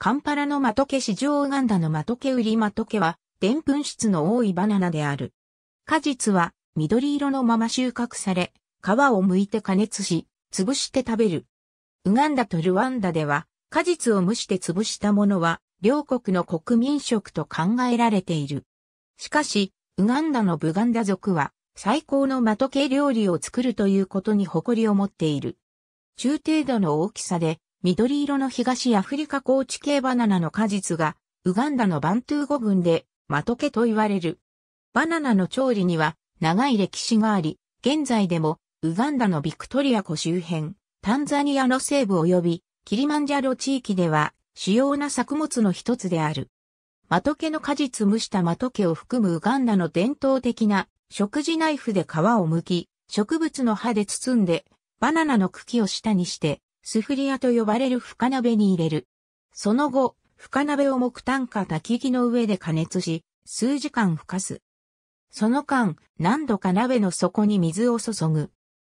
カンパラのマトケ市場ウガンダのマトケウリマトケは、でんぷん質の多いバナナである。果実は、緑色のまま収穫され、皮を剥いて加熱し、潰して食べる。ウガンダとルワンダでは、果実を蒸して潰したものは、両国の国民食と考えられている。しかし、ウガンダのブガンダ族は、最高のマトケ料理を作るということに誇りを持っている。中程度の大きさで、緑色の東アフリカ高地系バナナの果実が、ウガンダのバントゥー語群で、マトケと言われる。バナナの調理には、長い歴史があり、現在でも、ウガンダのビクトリア湖周辺、タンザニアの西部及び、キリマンジャロ地域では、主要な作物の一つである。マトケの果実蒸したマトケを含むウガンダの伝統的な食事ナイフで皮を剥き、植物の葉で包んで、バナナの茎を下にして、スフリアと呼ばれる深鍋に入れる。その後、深鍋を木炭か焚き木の上で加熱し、数時間吹かす。その間、何度か鍋の底に水を注ぐ。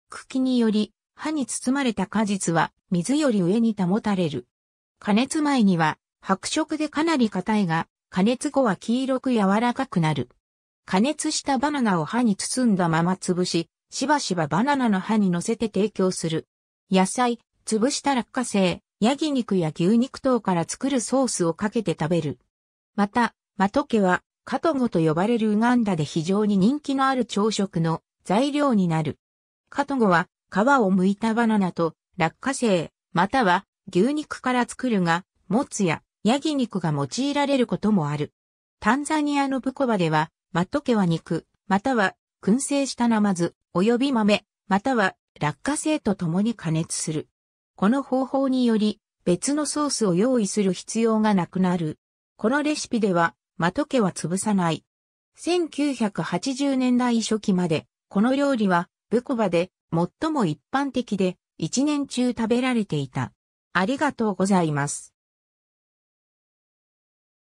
茎により、歯に包まれた果実は水より上に保たれる。加熱前には白色でかなり硬いが、加熱後は黄色く柔らかくなる。加熱したバナナを歯に包んだまま潰し、しばしばバナナの歯に乗せて提供する。野菜、潰した落花生、ヤギ肉や牛肉等から作るソースをかけて食べる。また、マトケは、カトゴと呼ばれるウガンダで非常に人気のある朝食の材料になる。カトゴは、皮を剥いたバナナと落花生、または牛肉から作るが、モツやヤギ肉が用いられることもある。タンザニアのブコバでは、マトケは肉、または燻製したナマズ、及び豆、または落花生と共に加熱する。この方法により、別のソースを用意する必要がなくなる。このレシピでは、マトケは潰さない。1980年代初期まで、この料理は、ブコバで最も一般的で、一年中食べられていた。ありがとうございます。